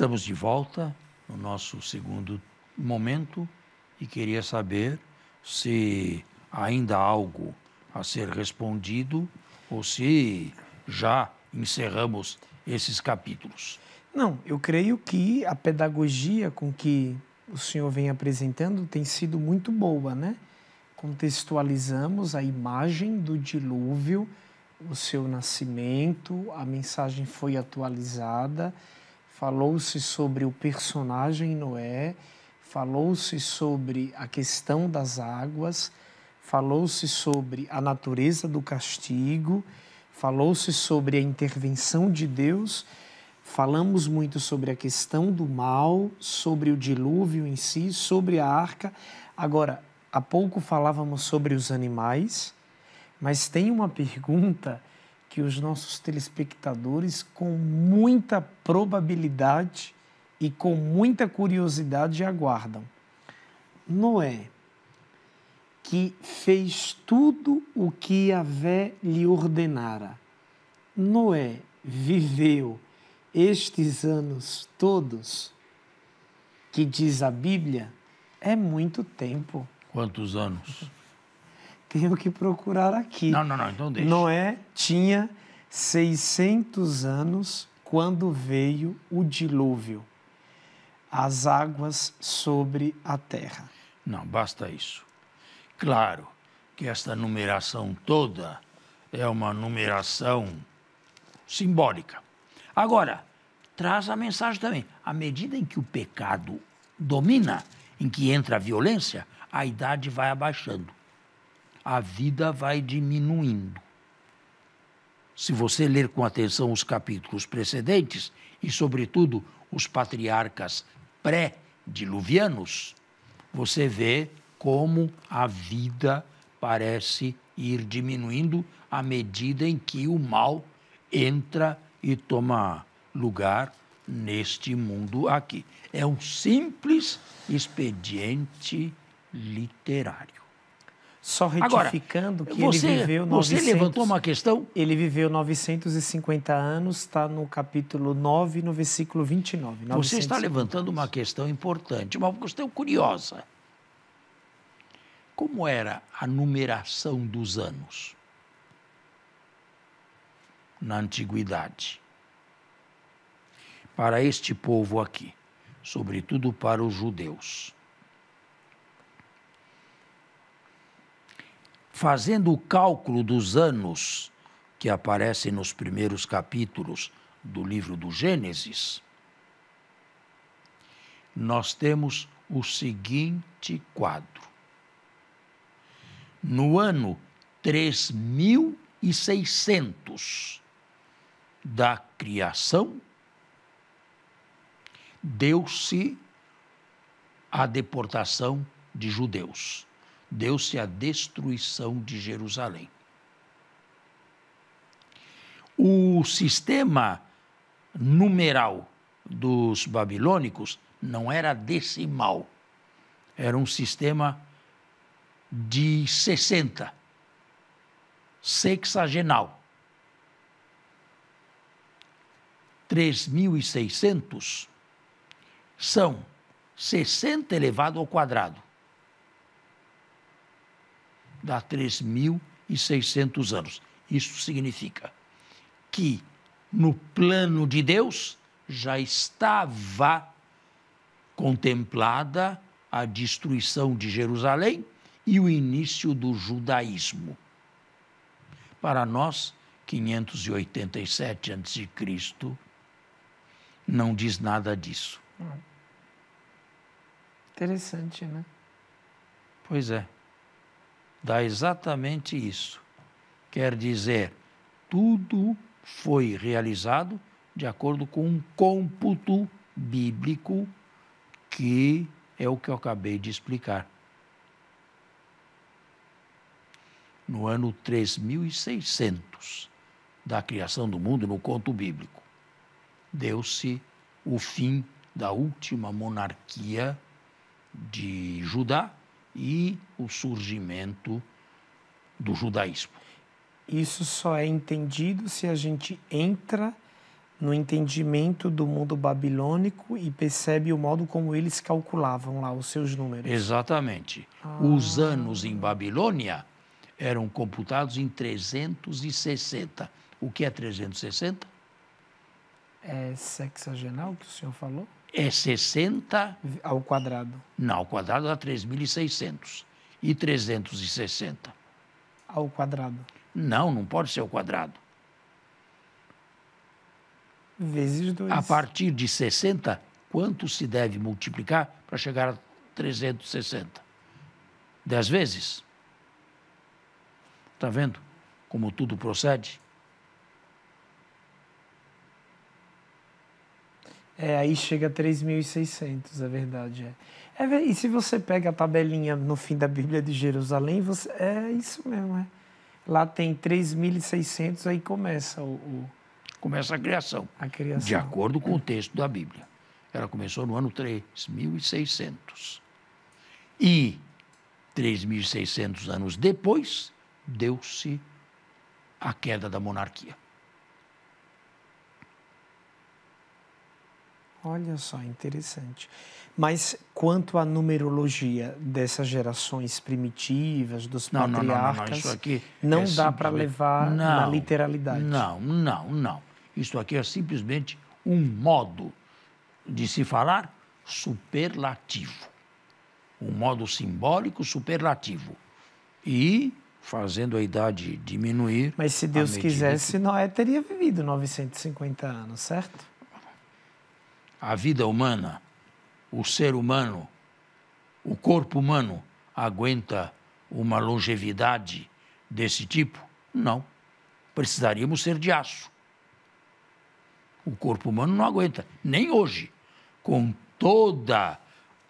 Estamos de volta no nosso segundo momento e queria saber se ainda há algo a ser respondido ou se já encerramos esses capítulos. Não, eu creio que a pedagogia com que o senhor vem apresentando tem sido muito boa, né? Contextualizamos a imagem do dilúvio, o seu nascimento, a mensagem foi atualizada falou-se sobre o personagem Noé, falou-se sobre a questão das águas, falou-se sobre a natureza do castigo, falou-se sobre a intervenção de Deus, falamos muito sobre a questão do mal, sobre o dilúvio em si, sobre a arca. Agora, há pouco falávamos sobre os animais, mas tem uma pergunta que os nossos telespectadores, com muita probabilidade e com muita curiosidade, aguardam. Noé, que fez tudo o que Yahvé lhe ordenara. Noé viveu estes anos todos, que diz a Bíblia, é muito tempo. Quantos anos? tenho que procurar aqui. Não, não, não, então deixa. Noé tinha 600 anos quando veio o dilúvio, as águas sobre a terra. Não, basta isso. Claro que esta numeração toda é uma numeração simbólica. Agora, traz a mensagem também. À medida em que o pecado domina, em que entra a violência, a idade vai abaixando a vida vai diminuindo. Se você ler com atenção os capítulos precedentes, e sobretudo os patriarcas pré-diluvianos, você vê como a vida parece ir diminuindo à medida em que o mal entra e toma lugar neste mundo aqui. É um simples expediente literário. Só retificando Agora, que você, ele viveu... 900, você levantou uma questão? Ele viveu 950 anos, está no capítulo 9, no versículo 29. 950. Você está levantando uma questão importante, uma questão curiosa. Como era a numeração dos anos na antiguidade? Para este povo aqui, sobretudo para os judeus fazendo o cálculo dos anos que aparecem nos primeiros capítulos do livro do Gênesis, nós temos o seguinte quadro. No ano 3600 da criação, deu-se a deportação de judeus deu-se a destruição de Jerusalém. O sistema numeral dos babilônicos não era decimal, era um sistema de 60, sexagenal. 3.600 são 60 elevado ao quadrado dá 3.600 anos. Isso significa que no plano de Deus já estava contemplada a destruição de Jerusalém e o início do judaísmo. Para nós, 587 a.C. não diz nada disso. Hum. Interessante, né? Pois é dá exatamente isso. Quer dizer, tudo foi realizado de acordo com um cômputo bíblico que é o que eu acabei de explicar. No ano 3600 da criação do mundo, no conto bíblico, deu-se o fim da última monarquia de Judá, e o surgimento do judaísmo. Isso só é entendido se a gente entra no entendimento do mundo babilônico e percebe o modo como eles calculavam lá os seus números. Exatamente. Ah. Os anos em Babilônia eram computados em 360. O que é 360? É sexagenal que o senhor falou? É 60... Ao quadrado. Não, ao quadrado dá 3.600 e 360. Ao quadrado? Não, não pode ser ao quadrado. Vezes 2. A partir de 60, quanto se deve multiplicar para chegar a 360? 10 vezes. Está vendo como tudo procede? É, aí chega a 3.600, a é verdade é. é. E se você pega a tabelinha no fim da Bíblia de Jerusalém, você, é isso mesmo, é. Lá tem 3.600, aí começa o, o... Começa a criação. A criação. De acordo com o texto da Bíblia. Ela começou no ano 3.600. E 3.600 anos depois, deu-se a queda da monarquia. Olha só, interessante. Mas quanto à numerologia dessas gerações primitivas, dos não, patriarcas, não, não, não é dá para levar na literalidade. Não, não, não. Isso aqui é simplesmente um modo de se falar superlativo. Um modo simbólico superlativo. E fazendo a idade diminuir. Mas se Deus quisesse, que... Noé teria vivido 950 anos, certo? a vida humana, o ser humano, o corpo humano aguenta uma longevidade desse tipo? Não. Precisaríamos ser de aço. O corpo humano não aguenta, nem hoje, com toda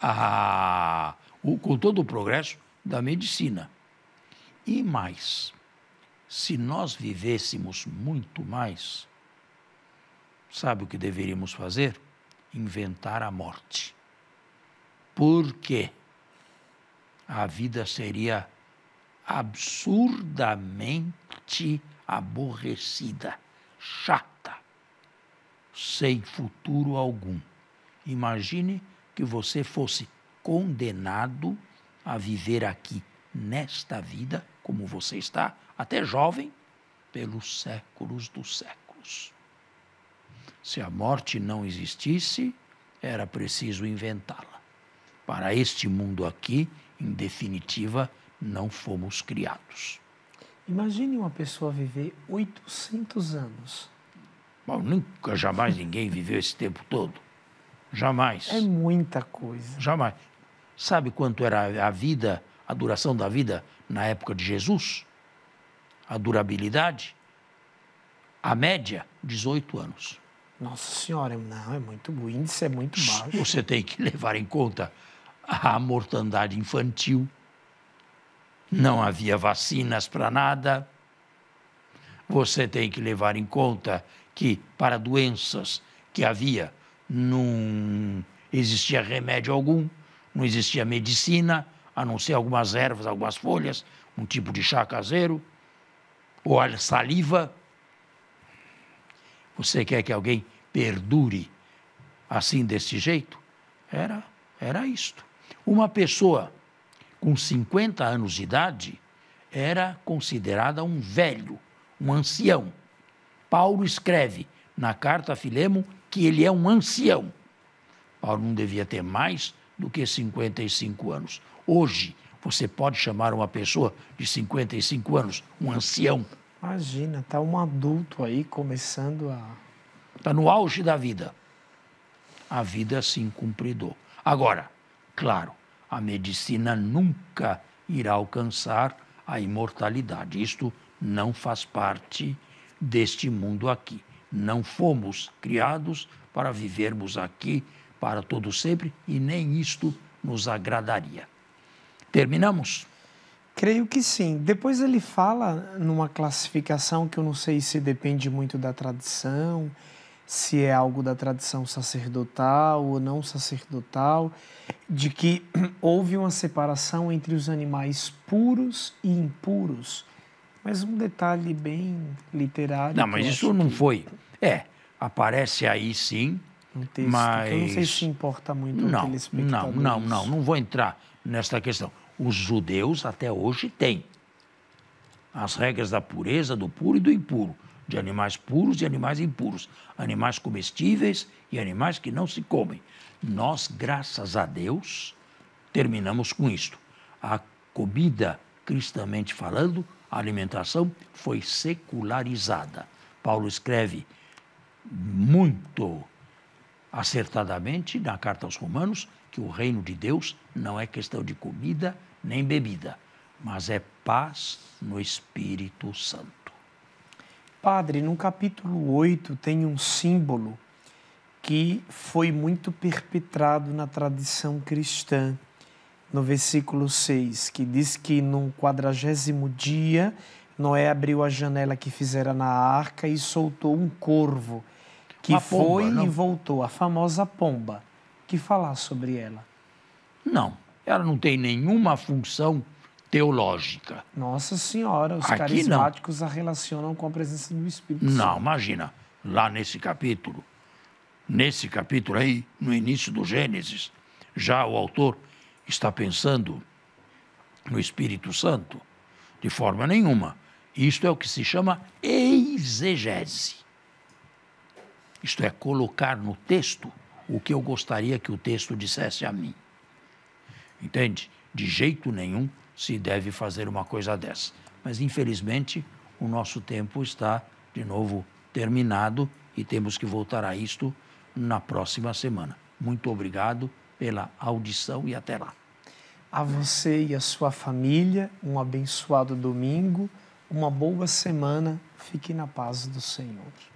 a o, com todo o progresso da medicina. E mais, se nós vivêssemos muito mais, sabe o que deveríamos fazer? inventar a morte. Porque a vida seria absurdamente aborrecida, chata, sem futuro algum. Imagine que você fosse condenado a viver aqui, nesta vida, como você está, até jovem, pelos séculos dos séculos. Se a morte não existisse, era preciso inventá-la. Para este mundo aqui, em definitiva, não fomos criados. Imagine uma pessoa viver 800 anos. Bom, nunca, jamais ninguém viveu esse tempo todo. Jamais. É muita coisa. Jamais. Sabe quanto era a vida, a duração da vida na época de Jesus? A durabilidade? A média, 18 anos. Nossa Senhora, não, é muito, o índice é muito baixo. Você tem que levar em conta a mortandade infantil, não havia vacinas para nada. Você tem que levar em conta que, para doenças que havia, não existia remédio algum, não existia medicina, a não ser algumas ervas, algumas folhas, um tipo de chá caseiro, ou saliva. Você quer que alguém perdure assim desse jeito? Era, era isto. Uma pessoa com 50 anos de idade era considerada um velho, um ancião. Paulo escreve na carta a Filemo que ele é um ancião. Paulo não devia ter mais do que 55 anos. Hoje, você pode chamar uma pessoa de 55 anos um ancião? Imagina, está um adulto aí começando a está no auge da vida. A vida é se assim, incumpridou. Agora, claro, a medicina nunca irá alcançar a imortalidade. Isto não faz parte deste mundo aqui. Não fomos criados para vivermos aqui para todo sempre e nem isto nos agradaria. Terminamos? Creio que sim. Depois ele fala numa classificação que eu não sei se depende muito da tradição se é algo da tradição sacerdotal ou não sacerdotal, de que houve uma separação entre os animais puros e impuros. Mas um detalhe bem literário. Não, mas isso não que... foi. É, aparece aí sim. Um texto mas... que eu não sei se importa muito não, não, não, não, não vou entrar nesta questão. Os judeus até hoje têm as regras da pureza, do puro e do impuro de animais puros e animais impuros, animais comestíveis e animais que não se comem. Nós, graças a Deus, terminamos com isto. A comida, cristamente falando, a alimentação foi secularizada. Paulo escreve muito acertadamente na carta aos Romanos que o reino de Deus não é questão de comida nem bebida, mas é paz no Espírito Santo. Padre, no capítulo 8 tem um símbolo que foi muito perpetrado na tradição cristã, no versículo 6, que diz que no quadragésimo dia Noé abriu a janela que fizera na arca e soltou um corvo, que pomba, foi não? e voltou, a famosa pomba. Que falar sobre ela? Não, ela não tem nenhuma função teológica. Nossa Senhora, os Aqui carismáticos não. a relacionam com a presença do Espírito Santo. Não, imagina, lá nesse capítulo, nesse capítulo aí, no início do Gênesis, já o autor está pensando no Espírito Santo? De forma nenhuma. Isto é o que se chama exegese. Isto é, colocar no texto o que eu gostaria que o texto dissesse a mim. Entende? De jeito nenhum se deve fazer uma coisa dessa. Mas, infelizmente, o nosso tempo está, de novo, terminado e temos que voltar a isto na próxima semana. Muito obrigado pela audição e até lá. A você e a sua família, um abençoado domingo, uma boa semana. Fique na paz do Senhor.